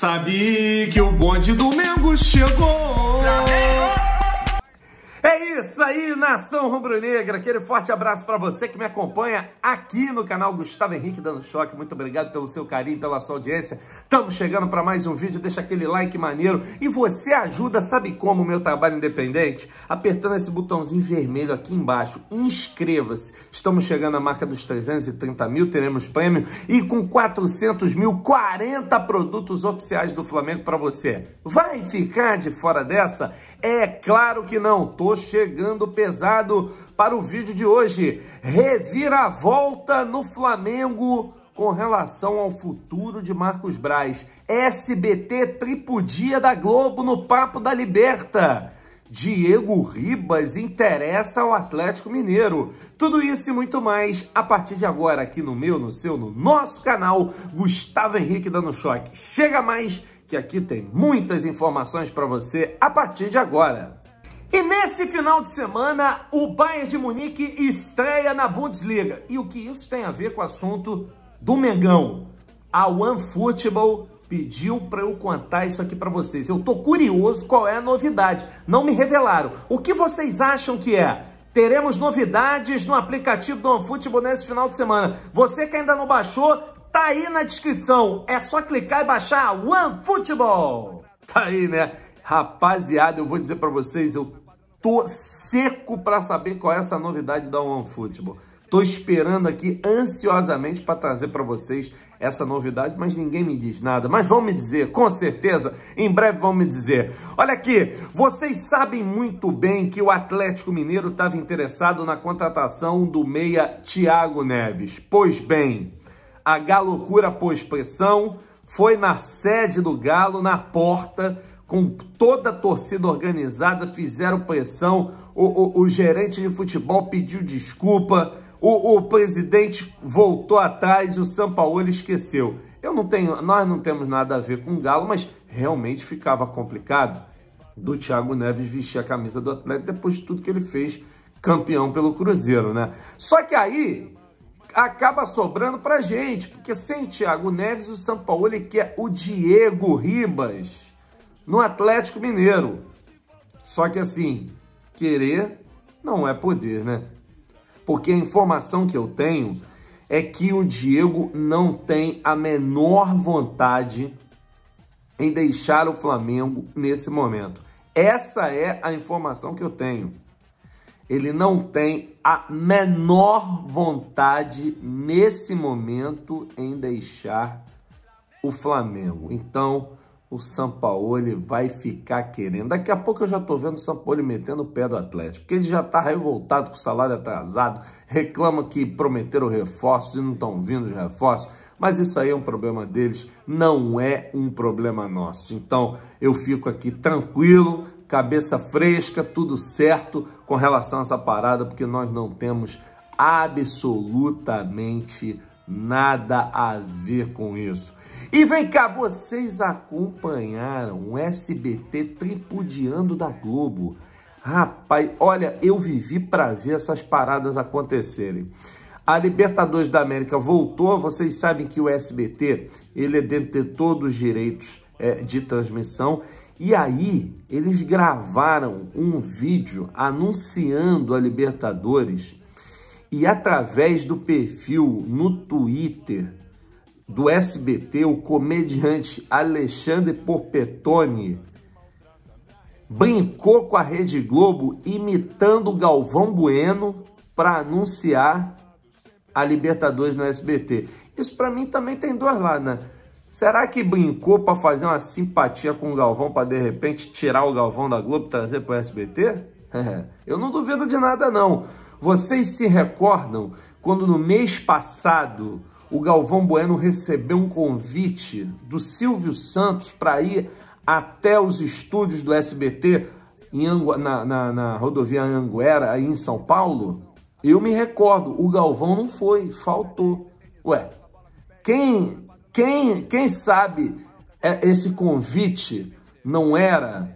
Sabe que o bonde do Mengo chegou. É isso aí, nação rubro-negra. Aquele forte abraço para você que me acompanha aqui no canal Gustavo Henrique Dando Choque. Muito obrigado pelo seu carinho, pela sua audiência. Estamos chegando para mais um vídeo. Deixa aquele like maneiro e você ajuda, sabe como, o meu trabalho independente? Apertando esse botãozinho vermelho aqui embaixo. Inscreva-se. Estamos chegando à marca dos 330 mil, teremos prêmio e com 400 mil, 40 produtos oficiais do Flamengo para você. Vai ficar de fora dessa? É claro que não. Tô chegando pesado para o vídeo de hoje. Reviravolta no Flamengo com relação ao futuro de Marcos Braz. SBT tripudia da Globo no Papo da Liberta. Diego Ribas interessa ao Atlético Mineiro. Tudo isso e muito mais a partir de agora aqui no meu, no seu, no nosso canal Gustavo Henrique dando choque. Chega mais que aqui tem muitas informações para você a partir de agora. E nesse final de semana, o Bayern de Munique estreia na Bundesliga. E o que isso tem a ver com o assunto do Mengão? A One Football pediu para eu contar isso aqui para vocês. Eu tô curioso qual é a novidade. Não me revelaram. O que vocês acham que é? Teremos novidades no aplicativo do OneFootball nesse final de semana. Você que ainda não baixou, tá aí na descrição. É só clicar e baixar OneFootball. Tá aí, né? Rapaziada, eu vou dizer para vocês, eu Tô seco para saber qual é essa novidade da OneFootball. Tô esperando aqui ansiosamente para trazer para vocês essa novidade, mas ninguém me diz nada. Mas vão me dizer, com certeza, em breve vão me dizer. Olha aqui, vocês sabem muito bem que o Atlético Mineiro estava interessado na contratação do meia Thiago Neves. Pois bem, a Galocura pôs pressão, foi na sede do Galo, na porta com toda a torcida organizada, fizeram pressão, o, o, o gerente de futebol pediu desculpa, o, o, presidente voltou atrás, o São Paulo esqueceu. Eu não tenho, nós não temos nada a ver com o Galo, mas realmente ficava complicado do Thiago Neves vestir a camisa do Atlético depois de tudo que ele fez campeão pelo Cruzeiro, né? Só que aí acaba sobrando pra gente, porque sem Thiago Neves, o São Paulo ele quer é o Diego Ribas no Atlético Mineiro. Só que assim, querer não é poder, né? Porque a informação que eu tenho é que o Diego não tem a menor vontade em deixar o Flamengo nesse momento. Essa é a informação que eu tenho. Ele não tem a menor vontade nesse momento em deixar o Flamengo. Então, o Sampaoli vai ficar querendo. Daqui a pouco eu já estou vendo o Sampaoli metendo o pé do Atlético, porque ele já está revoltado com o salário atrasado, reclama que prometeram reforços e não estão vindo os reforços, mas isso aí é um problema deles, não é um problema nosso. Então eu fico aqui tranquilo, cabeça fresca, tudo certo com relação a essa parada, porque nós não temos absolutamente nada Nada a ver com isso. E vem cá, vocês acompanharam o SBT tripudiando da Globo. Rapaz, olha, eu vivi para ver essas paradas acontecerem. A Libertadores da América voltou, vocês sabem que o SBT, ele é todos os direitos é, de transmissão, e aí eles gravaram um vídeo anunciando a Libertadores e através do perfil no Twitter do SBT, o comediante Alexandre Porpetone brincou com a Rede Globo imitando Galvão Bueno para anunciar a Libertadores no SBT. Isso para mim também tem dois lados, né? Será que brincou para fazer uma simpatia com o Galvão para de repente tirar o Galvão da Globo e trazer para o SBT? Eu não duvido de nada não. Vocês se recordam quando no mês passado o Galvão Bueno recebeu um convite do Silvio Santos para ir até os estúdios do SBT em Angu... na, na, na rodovia Anguera, aí em São Paulo? Eu me recordo, o Galvão não foi, faltou. Ué, quem, quem, quem sabe é, esse convite não era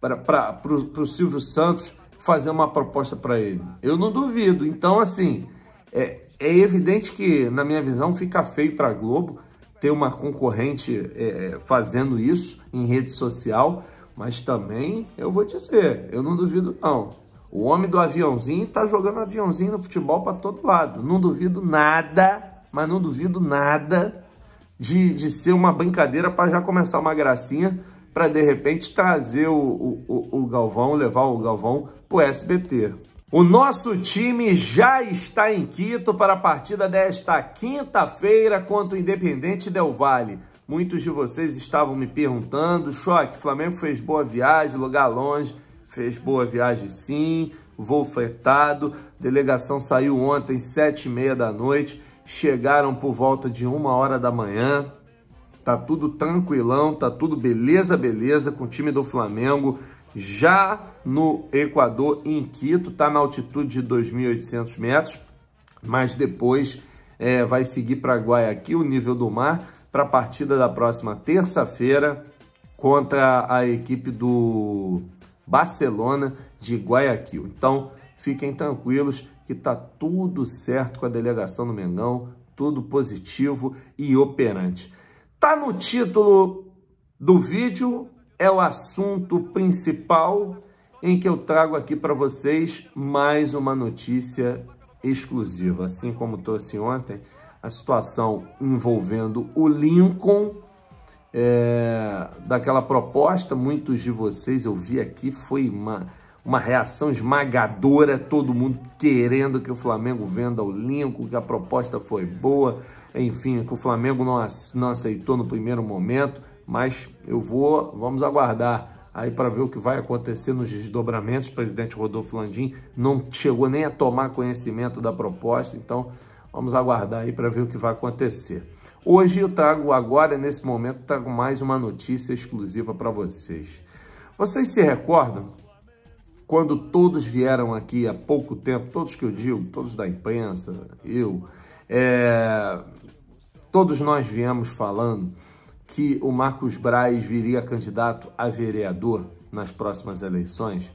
para o Silvio Santos fazer uma proposta para ele. Eu não duvido. Então, assim, é, é evidente que, na minha visão, fica feio para a Globo ter uma concorrente é, é, fazendo isso em rede social, mas também eu vou dizer, eu não duvido não. O homem do aviãozinho tá jogando aviãozinho no futebol para todo lado. Não duvido nada, mas não duvido nada de, de ser uma brincadeira para já começar uma gracinha para de repente trazer o, o, o, Galvão, levar o Galvão para o SBT. O nosso time já está em Quito para a partida desta quinta-feira contra o Independente Del Valle. Muitos de vocês estavam me perguntando, choque, Flamengo fez boa viagem, lugar longe, fez boa viagem sim, voo fretado, delegação saiu ontem, sete e meia da noite, chegaram por volta de uma hora da manhã, Tá tudo tranquilão, tá tudo beleza, beleza com o time do Flamengo. Já no Equador, em Quito, tá na altitude de 2.800 metros, mas depois é, vai seguir para Guayaquil, o nível do mar, para a partida da próxima terça-feira contra a equipe do Barcelona de Guayaquil. Então, fiquem tranquilos que tá tudo certo com a delegação do Mengão, tudo positivo e operante. Tá no título do vídeo, é o assunto principal em que eu trago aqui para vocês mais uma notícia exclusiva. Assim como trouxe ontem, a situação envolvendo o Lincoln, é, daquela proposta, muitos de vocês eu vi aqui, foi uma uma reação esmagadora, todo mundo querendo que o Flamengo venda o Lincoln, que a proposta foi boa, enfim, que o Flamengo não, aceitou no primeiro momento, mas eu vou, vamos aguardar aí para ver o que vai acontecer nos desdobramentos. O presidente Rodolfo Landim não chegou nem a tomar conhecimento da proposta, então vamos aguardar aí para ver o que vai acontecer. Hoje eu trago, agora nesse momento, trago tá mais uma notícia exclusiva para vocês. Vocês se recordam quando todos vieram aqui há pouco tempo, todos que eu digo, todos da imprensa, eu, é, todos nós viemos falando que o Marcos Braz viria candidato a vereador nas próximas eleições.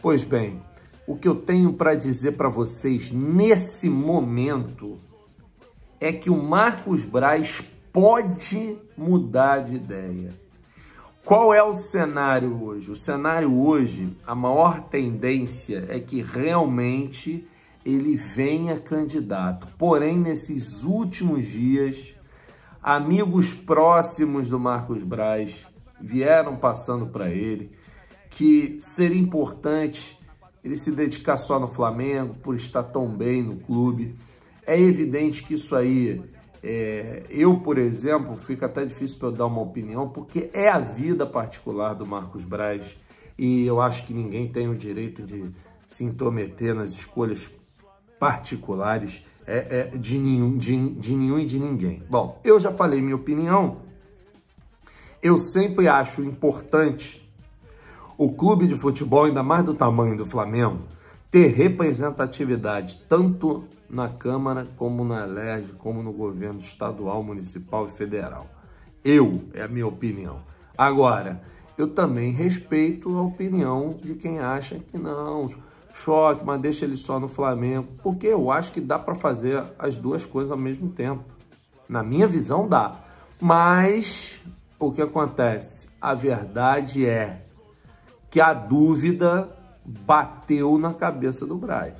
Pois bem, o que eu tenho para dizer para vocês nesse momento é que o Marcos Braz pode mudar de ideia. Qual é o cenário hoje? O cenário hoje, a maior tendência é que realmente ele venha candidato. Porém, nesses últimos dias, amigos próximos do Marcos Braz vieram passando para ele que seria importante ele se dedicar só no Flamengo por estar tão bem no clube. É evidente que isso aí é, eu, por exemplo, fica até difícil para eu dar uma opinião, porque é a vida particular do Marcos Braz e eu acho que ninguém tem o direito de se intrometer nas escolhas particulares é, é, de, nenhum, de, de nenhum e de ninguém. Bom, eu já falei minha opinião. Eu sempre acho importante o clube de futebol, ainda mais do tamanho do Flamengo, ter representatividade tanto na Câmara, como na LERJ, como no governo estadual, municipal e federal. Eu, é a minha opinião. Agora, eu também respeito a opinião de quem acha que não, choque, mas deixa ele só no Flamengo, porque eu acho que dá para fazer as duas coisas ao mesmo tempo. Na minha visão, dá. Mas o que acontece? A verdade é que a dúvida bateu na cabeça do Braz.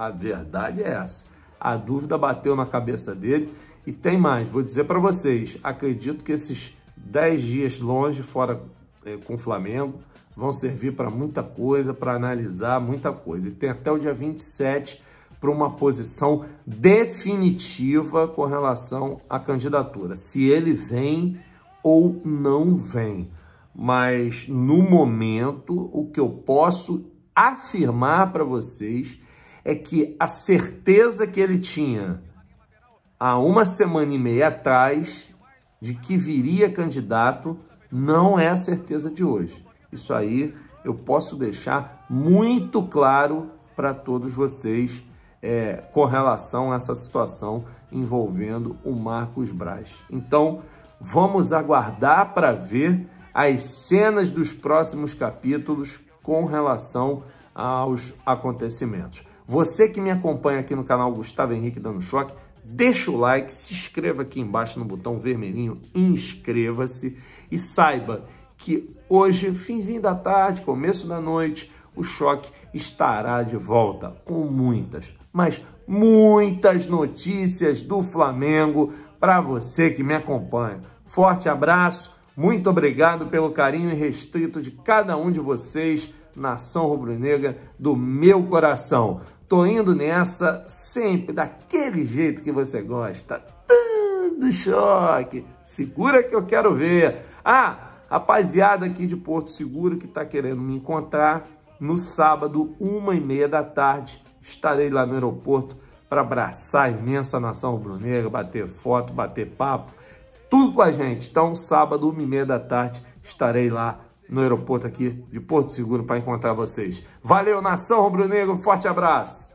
A verdade é essa. A dúvida bateu na cabeça dele. E tem mais, vou dizer para vocês, acredito que esses 10 dias longe fora eh, com o Flamengo vão servir para muita coisa, para analisar muita coisa. E tem até o dia 27 para uma posição definitiva com relação à candidatura, se ele vem ou não vem. Mas no momento, o que eu posso afirmar para vocês é que a certeza que ele tinha há uma semana e meia atrás de que viria candidato não é a certeza de hoje. Isso aí eu posso deixar muito claro para todos vocês é, com relação a essa situação envolvendo o Marcos Braz. Então, vamos aguardar para ver as cenas dos próximos capítulos com relação aos acontecimentos. Você que me acompanha aqui no canal Gustavo Henrique Dando Choque, deixa o like, se inscreva aqui embaixo no botão vermelhinho, inscreva-se e saiba que hoje, finzinho da tarde, começo da noite, o choque estará de volta com muitas, mas muitas notícias do Flamengo para você que me acompanha. Forte abraço, muito obrigado pelo carinho restrito de cada um de vocês, nação rubro-negra do meu coração. Tô indo nessa sempre daquele jeito que você gosta. Tanto choque. Segura que eu quero ver. Ah, rapaziada aqui de Porto Seguro que tá querendo me encontrar no sábado, uma e meia da tarde. Estarei lá no aeroporto para abraçar a imensa nação rubro bater foto, bater papo, tudo com a gente. Então, sábado, uma e meia da tarde, estarei lá no aeroporto aqui de Porto Seguro para encontrar vocês. Valeu, nação rubro-negro, forte abraço!